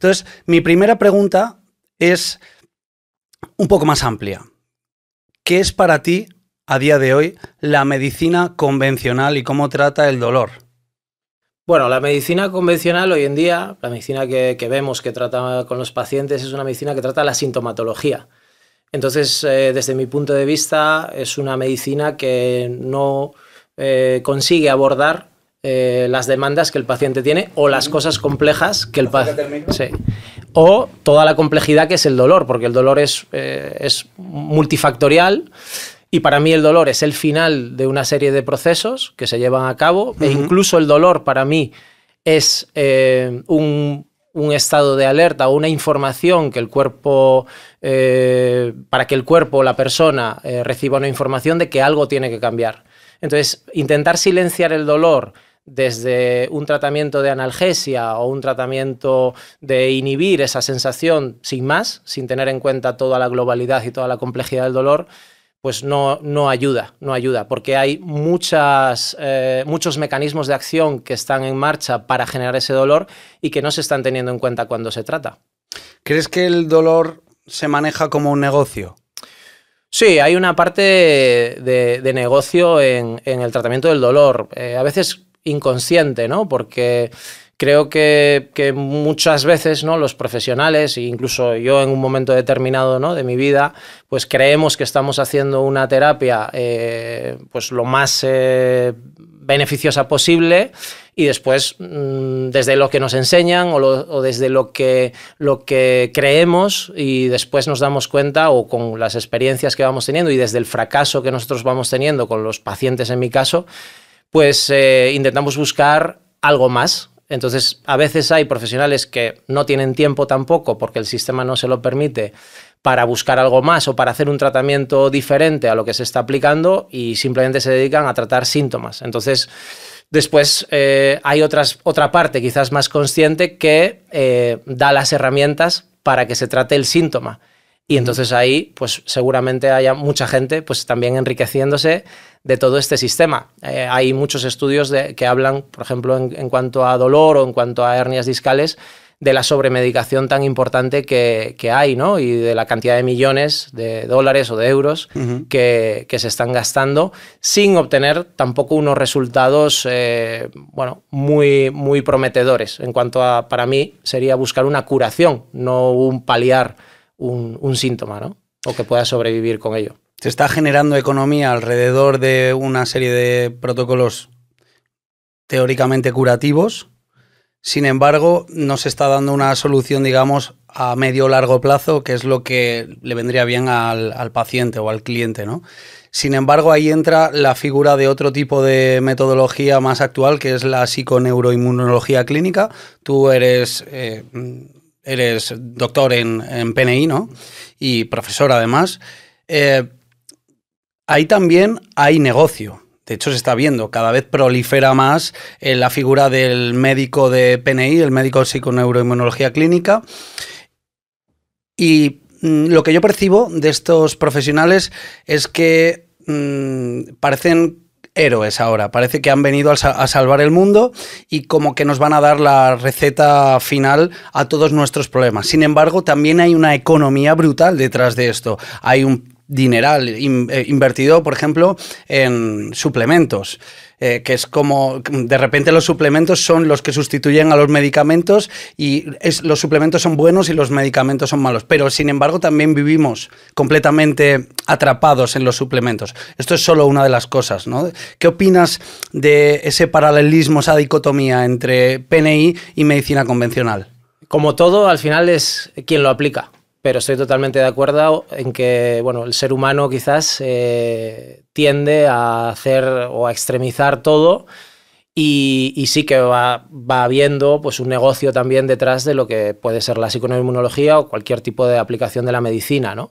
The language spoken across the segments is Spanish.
Entonces, mi primera pregunta es un poco más amplia. ¿Qué es para ti a día de hoy la medicina convencional y cómo trata el dolor? Bueno, la medicina convencional hoy en día, la medicina que, vemos que trata con los pacientes es una medicina que trata la sintomatología. Entonces, eh, desde mi punto de vista, es una medicina que no eh, consigue abordar eh, las demandas que el paciente tiene o las cosas complejas que el paciente... O toda la complejidad que es el dolor, porque el dolor eh, es, multifactorial y para mí el dolor es el final de una serie de procesos que se llevan a cabo e incluso el dolor para mí es eh, un, un, estado de alerta o una información que el cuerpo, para que el cuerpo o la persona reciba una información de que algo tiene que cambiar. Entonces, intentar silenciar el dolor desde un tratamiento de analgesia o un tratamiento de inhibir esa sensación sin más, sin tener en cuenta toda la globalidad y toda la complejidad del dolor, pues no, no ayuda, no ayuda, porque hay muchas, eh, muchos mecanismos de acción que están en marcha para generar ese dolor y que no se están teniendo en cuenta cuando se trata. ¿Crees que el dolor se maneja como un negocio? Sí, hay una parte de, negocio en, el tratamiento del dolor. Eh, a veces inconsciente, ¿no? Porque creo que, muchas veces ¿no? los profesionales, e incluso yo en un momento determinado ¿no? de mi vida, pues creemos que estamos haciendo una terapia eh, pues lo más eh, beneficiosa posible y después mm, desde lo que nos enseñan o, o, desde lo que, lo que creemos y después nos damos cuenta o con las experiencias que vamos teniendo y desde el fracaso que nosotros vamos teniendo con los pacientes en mi caso, pues eh, intentamos buscar algo más. Entonces, a veces hay profesionales que no tienen tiempo tampoco porque el sistema no se lo permite para buscar algo más o para hacer un tratamiento diferente a lo que se está aplicando y simplemente se dedican a tratar síntomas. Entonces, Después eh, hay otra parte quizás más consciente que eh, da las herramientas para que se trate el síntoma. Y entonces ahí, pues seguramente haya mucha gente pues también enriqueciéndose de todo este sistema. Eh, hay muchos estudios que hablan, por ejemplo, en, cuanto a dolor o en cuanto a hernias discales, de la sobremedicación tan importante que, hay, ¿no? Y de la cantidad de millones de dólares o de euros que, se están gastando sin obtener tampoco unos resultados, eh, bueno, muy, muy prometedores. En cuanto a, para mí, sería buscar una curación, no un paliar un, síntoma, ¿no? O que pueda sobrevivir con ello. Se está generando economía alrededor de una serie de protocolos teóricamente curativos. Sin embargo, no se está dando una solución, digamos, a medio o largo plazo, que es lo que le vendría bien al, paciente o al cliente, ¿no? Sin embargo, ahí entra la figura de otro tipo de metodología más actual, que es la psiconeuroinmunología clínica. Tú eres eh, eres doctor en, PNI, ¿no? Y profesor además. Eh, ahí también hay negocio. De hecho, se está viendo, cada vez prolifera más eh, la figura del médico de PNI, el médico de psiconeuroinmunología clínica. Y mm, lo que yo percibo de estos profesionales es que mm, parecen héroes ahora. Parece que han venido a, salvar el mundo y como que nos van a dar la receta final a todos nuestros problemas. Sin embargo, también hay una economía brutal detrás de esto. Hay un dineral eh, invertido, por ejemplo, en suplementos. Eh, que es como de repente los suplementos son los que sustituyen a los medicamentos y los suplementos son buenos y los medicamentos son malos. Pero sin embargo también vivimos completamente atrapados en los suplementos. Esto es solo una de las cosas. ¿no? ¿Qué opinas de ese paralelismo, esa dicotomía entre PNI y medicina convencional? Como todo, al final es quien lo aplica pero estoy totalmente de acuerdo en que bueno, el ser humano quizás eh, tiende a hacer o a extremizar todo y, sí que va, habiendo pues, un negocio también detrás de lo que puede ser la psicoinmunología o cualquier tipo de aplicación de la medicina. ¿no?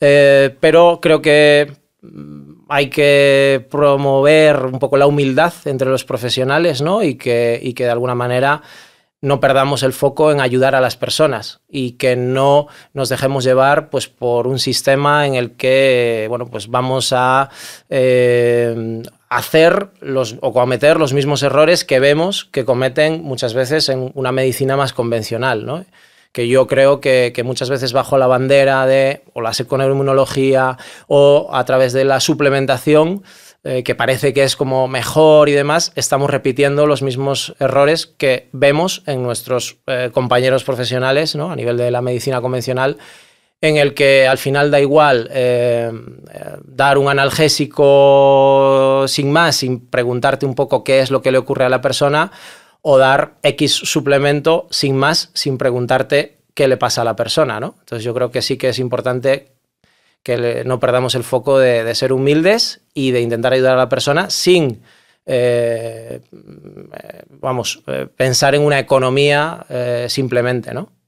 Eh, pero creo que mm, hay que promover un poco la humildad entre los profesionales ¿no? y, que, y que de alguna manera no perdamos el foco en ayudar a las personas y que no nos dejemos llevar pues, por un sistema en el que bueno, pues vamos a eh, hacer los, o cometer los mismos errores que vemos que cometen muchas veces en una medicina más convencional. ¿no? que yo creo que, muchas veces bajo la bandera de o la inmunología o a través de la suplementación, eh, que parece que es como mejor y demás, estamos repitiendo los mismos errores que vemos en nuestros eh, compañeros profesionales ¿no? a nivel de la medicina convencional en el que al final da igual eh, dar un analgésico sin más, sin preguntarte un poco qué es lo que le ocurre a la persona, o dar X suplemento sin más, sin preguntarte qué le pasa a la persona, Entonces yo creo que sí que es importante que no perdamos el foco de, ser humildes y de intentar ayudar a la persona sin eh, mm, eh, vamos, eh, pensar en una economía simplemente, ¿no?